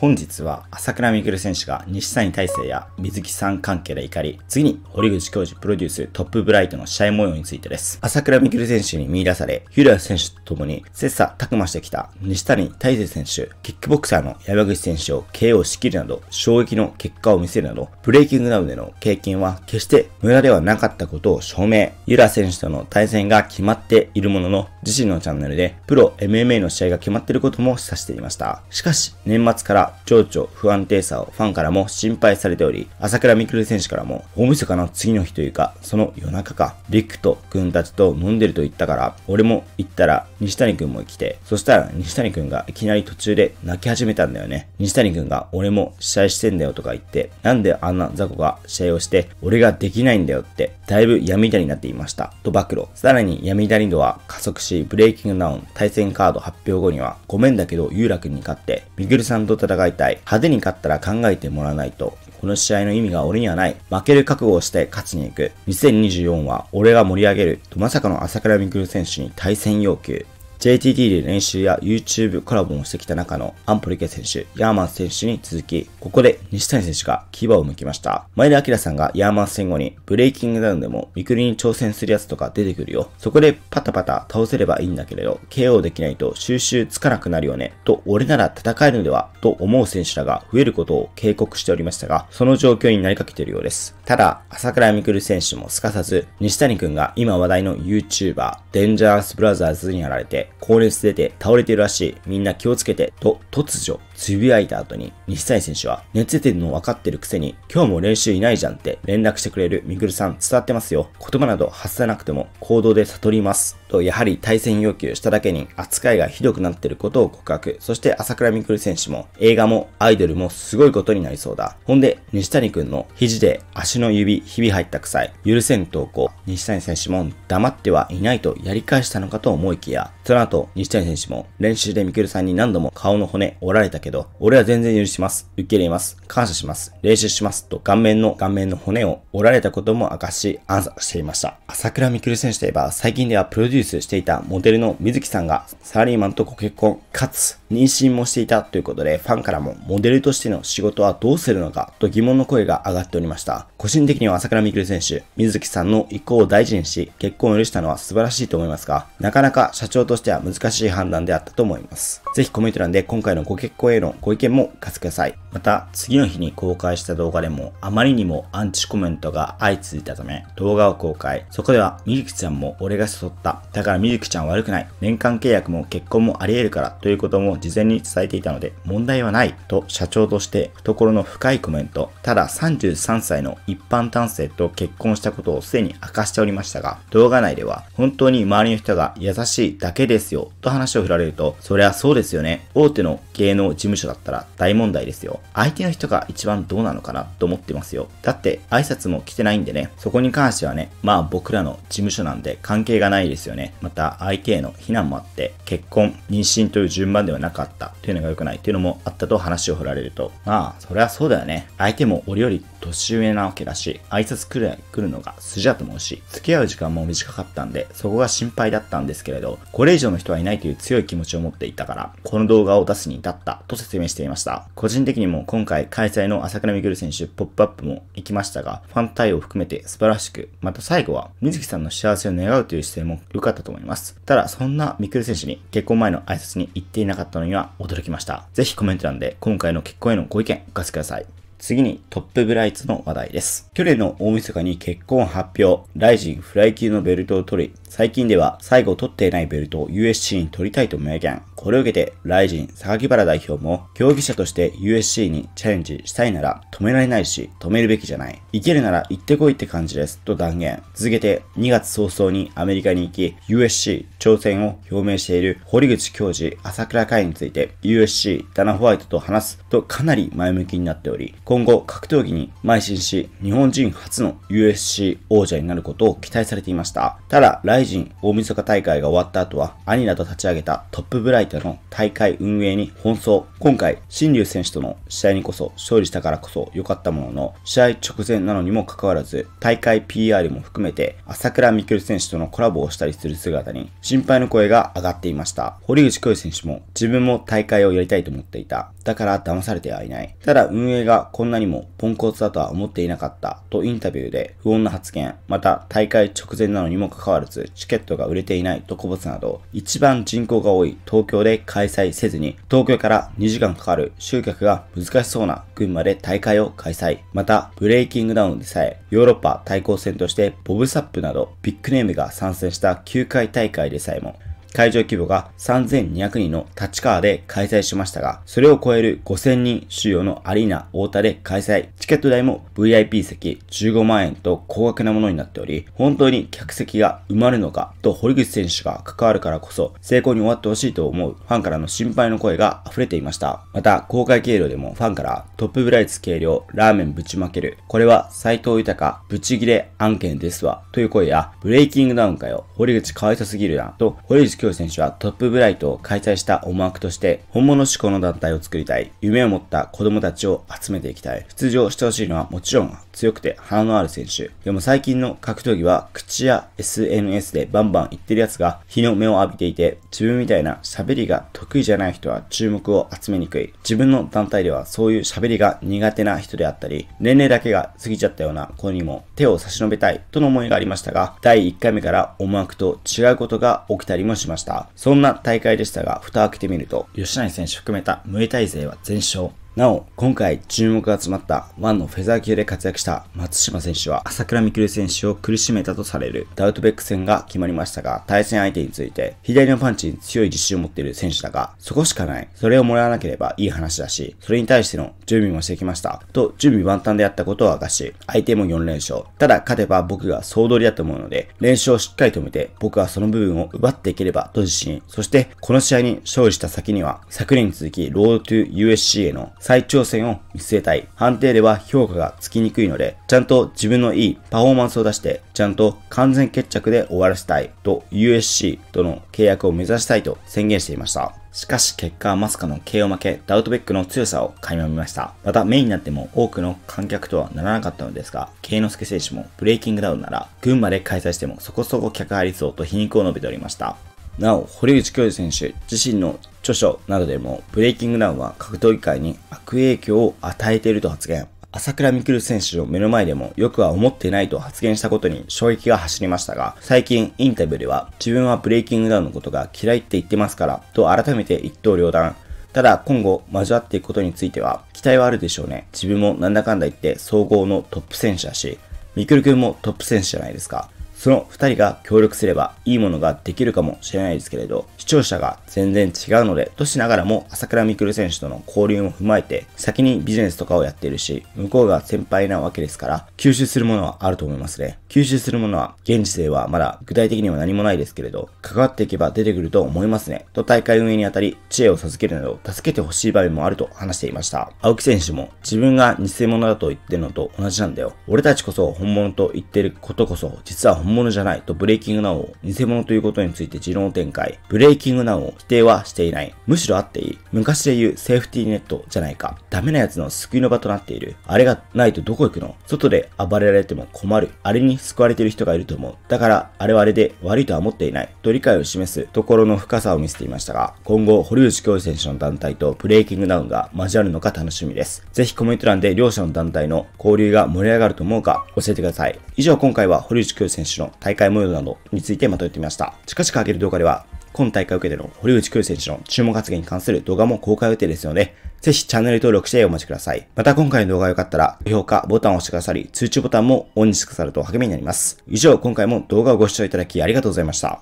本日は朝倉未来選手が西谷大成や水木さん関係で怒り、次に堀口教授プロデューストップブライトの試合模様についてです。朝倉未来選手に見出され、ヒュラー選手と共に切磋琢磨してきた西谷大成選手、キックボクサーの山口選手を KO しきるなど、衝撃の結果を見せるなど、ブレイキングダウンでの経験は決して無駄ではなかったことを証明。ユラ選手との対戦が決まっているものの、自身のチャンネルでプロ MMA の試合が決まっていることも示唆していました。しかし、年末から蝶々、不安定さをファンからも心配されており、朝倉未来選手からも、大晦日の次の日というか、その夜中か、リクと君たちと飲んでると言ったから、俺も行ったら西谷君も来て、そしたら西谷君がいきなり途中で泣き始めたんだよね。西谷君が俺も試合してんだよとか言って、なんであんな雑魚が試合をして、俺ができないんだよって、だいぶ闇痛になっていました。と暴露。さらに闇痛に度は加速し、ブレイキングダウン対戦カード発表後には、ごめんだけど、有楽に勝って、みくるさんと戦いたい。派手に勝ったら考えてもらわないと。この試合の意味が俺にはない。負ける覚悟をして勝ちに行く。2024は俺が盛り上げる。とまさかの朝倉未来選手に対戦要求。JTT で練習や YouTube コラボもしてきた中のアンポリケ選手、ヤーマン選手に続き、ここで西谷選手が牙を向きました。前田明さんがヤーマン戦後にブレイキングダウンでもミクリに挑戦するやつとか出てくるよ。そこでパタパタ倒せればいいんだけれど、KO できないと収集つかなくなるよね、と俺なら戦えるのでは、と思う選手らが増えることを警告しておりましたが、その状況になりかけているようです。ただ、朝倉くる選手もすかさず、西谷くんが今話題の YouTuber、デンジャースブラザーズにやられて、高熱出て倒れてるらしい。みんな気をつけて、と突如つぶやいた後に、西谷選手は、熱出てるの分かってるくせに、今日も練習いないじゃんって連絡してくれるみぐるさん伝わってますよ。言葉など発さなくても行動で悟ります。と、やはり対戦要求しただけに扱いがひどくなってることを告白。そして朝倉みくる選手も、映画もアイドルもすごいことになりそうだ。ほんで、西谷くんの肘で足の指、ひび入った臭い、許せん投稿。西谷選手も黙ってはいないとやり返したのかと思いきや、その後、西谷選手も練習でみくるさんに何度も顔の骨折られたけど、けど、俺は全然許します。受け入れます。感謝します。練習します。と顔面の顔面の骨を折られたことも明かし、暗殺していました。朝倉未来選手といえば、最近ではプロデュースしていたモデルの水木さんがサラリーマンとご結婚、かつ妊娠もしていたということで、ファンからもモデルとしての仕事はどうするのかと疑問の声が上がっておりました。個人的には朝倉未来選手、水木さんの意向を大事にし、結婚を許したのは素晴らしいと思いますが、なかなか社長としては難しい判断であったと思います。ぜひコメント欄で今回のご結婚へのご意見もお聞かせください。また、次の日に公開した動画でも、あまりにもアンチコメントが相次いだため、動画を公開。そこでは、みゆきちゃんも俺が誘った。だからみゆきちゃん悪くない。年間契約も結婚もあり得るから、ということも事前に伝えていたので、問題はない。と、社長として、懐の深いコメント。ただ、33歳の一般男性と結婚したことをすでに明かしておりましたが、動画内では、本当に周りの人が優しいだけですよ、と話を振られると、それはそうですですよね。大手の芸能事務所だったら大問題ですよ。相手の人が一番どうなのかなと思ってますよ。だって挨拶も来てないんでね、そこに関してはね、まあ僕らの事務所なんで関係がないですよね。また相手への非難もあって、結婚、妊娠という順番ではなかったというのが良くないというのもあったと話を振られると。まあ、それはそうだよね。相手も折々年上なわけだし、挨拶くる来るのが筋だと思うし、付き合う時間も短かったんで、そこが心配だったんですけれど、これ以上の人はいないという強い気持ちを持っていたから、この動画を出すに至ったと説明していました。個人的にも今回開催の朝倉みぐる選手ポップアップも行きましたが、ファン対応含めて素晴らしく、また最後は水木さんの幸せを願うという姿勢も良かったと思います。ただ、そんなみくる選手に結婚前の挨拶に行っていなかったのには驚きました。ぜひコメント欄で今回の結婚へのご意見お聞かせください。次にトップブライツの話題です。去年の大晦日に結婚発表、ライジンフライ級のベルトを取り、最近では最後取っていないベルトを USC に取りたいと明言。これを受けて、ライジン、榊原代表も、競技者として USC にチャレンジしたいなら止められないし、止めるべきじゃない。行けるなら行ってこいって感じです、と断言。続けて、2月早々にアメリカに行き、USC 挑戦を表明している堀口教授、朝倉会について、USC、ダナ・ホワイトと話すとかなり前向きになっており、今後格闘技に邁進し、日本人初の USC 王者になることを期待されていました。ただ、ライ大臣大晦日大会が終わった後は、兄らと立ち上げたトップブライトの大会運営に奔走。今回、新竜選手との試合にこそ勝利したからこそ良かったものの、試合直前なのにもかかわらず、大会 PR も含めて、朝倉未来選手とのコラボをしたりする姿に、心配の声が上がっていました。堀口教選手も、自分も大会をやりたいと思っていた。だから騙されてはいない。ただ運営がこんなにもポンコツだとは思っていなかったとインタビューで不穏な発言、また大会直前なのにもかかわらずチケットが売れていない特物など、一番人口が多い東京で開催せずに、東京から2時間かかる集客が難しそうな群馬で大会を開催。また、ブレイキングダウンでさえ、ヨーロッパ対抗戦としてボブサップなどビッグネームが参戦した9回大会でさえも、会場規模が3200人の立川で開催しましたが、それを超える5000人収容のアリーナ大田で開催。チケット代も VIP 席15万円と高額なものになっており、本当に客席が埋まるのかと堀口選手が関わるからこそ、成功に終わってほしいと思うファンからの心配の声が溢れていました。また、公開計量でもファンからトップブライツ計量、ラーメンぶちまける。これは斎藤豊、ぶち切れ案件ですわ。という声や、ブレイキングダウンかよ。堀口かわいさすぎるな。と、堀口京選手はトップブライトを開催した思惑として、本物志向の団体を作りたい。夢を持った子供たちを集めていきたい。出場してほしいのはもちろん強くて鼻のある選手。でも最近の格闘技は口や SNS でバンバン言ってるやつが日の目を浴びていて、自分みたいな喋りが得意じゃない人は注目を集めにくい。自分の団体ではそういう喋りが苦手な人であったり、年齢だけが過ぎちゃったような子にも手を差し伸べたいとの思いがありましたが、第1回目から思惑と違うことが起きたりもしました。ました。そんな大会でしたが、蓋を開けてみると、吉成選手含めたムエタイ勢は全勝。なお、今回注目が集まった1のフェザー級で活躍した松島選手は朝倉未来選手を苦しめたとされるダウトベック戦が決まりましたが、対戦相手について左のパンチに強い自信を持っている選手だが、そこしかない。それをもらわなければいい話だし、それに対しての準備もしてきました。と、準備万端であったことを明かし、相手も4連勝。ただ、勝てば僕が総取りだと思うので、連勝をしっかり止めて、僕はその部分を奪っていければと自信。そして、この試合に勝利した先には、昨年に続き、ロードトゥ USC への再挑戦を見据えたい。判定では評価がつきにくいので、ちゃんと自分のいいパフォーマンスを出して、ちゃんと完全決着で終わらせたいと USC との契約を目指したいと宣言していました。しかし結果はまさかの KO 負け、ダウトベックの強さを垣間見ました。またメインになっても多くの観客とはならなかったのですが、慶之助選手もブレイキングダウンなら、群馬で開催してもそこそこ客入りそうと皮肉を述べておりました。なお、堀内教授選手自身の著書などでも、ブレイキングダウンは格闘技界に悪影響を与えていると発言。朝倉未来選手を目の前でもよくは思っていないと発言したことに衝撃が走りましたが、最近インタビューでは自分はブレイキングダウンのことが嫌いって言ってますから、と改めて一刀両断。ただ今後交わっていくことについては期待はあるでしょうね。自分もなんだかんだ言って総合のトップ選手だし、ミクル君もトップ選手じゃないですか。その2人が協力すればいいものができるかもしれないですけれど、視聴者が全然違うので、としながらも朝倉未来選手との交流も踏まえて、先にビジネスとかをやっているし、向こうが先輩なわけですから、吸収するものはあると思いますね。吸収するものは、現時世はまだ具体的には何もないですけれど、関わっていけば出てくると思いますね。と大会運営にあたり、知恵を授けるなど、助けてほしい場面もあると話していました。青木選手も、自分が偽物だと言ってるのと同じなんだよ。俺たちこそ本物と言ってることこそ、実は本物本物じゃないとブレイキングナウを偽物ということについて持論展開。ブレイキングナウを否定はしていない。むしろあっていい。昔で言うセーフティーネットじゃないか。ダメな奴の救いの場となっている。あれがないとどこ行くの外で暴れられても困る。あれに救われてる人がいると思う。だから、あれはあれで悪いとは思っていない。と理解を示すところの深さを見せていましたが、今後、堀内教授選手の団体とブレイキングダウンが交わるのか楽しみです。ぜひコメント欄で両者の団体の交流が盛り上がると思うか教えてください。以上今回は堀内教授選手手の大会ムードなどについてまとめてみました。近々上げる動画では、今大会受けての堀内空選手の注目発言に関する動画も公開予定ですので、ぜひチャンネル登録してお待ちください。また今回の動画が良かったら、高評価、ボタンを押してくださり、通知ボタンもオンにしてくださると励みになります。以上、今回も動画をご視聴いただきありがとうございました。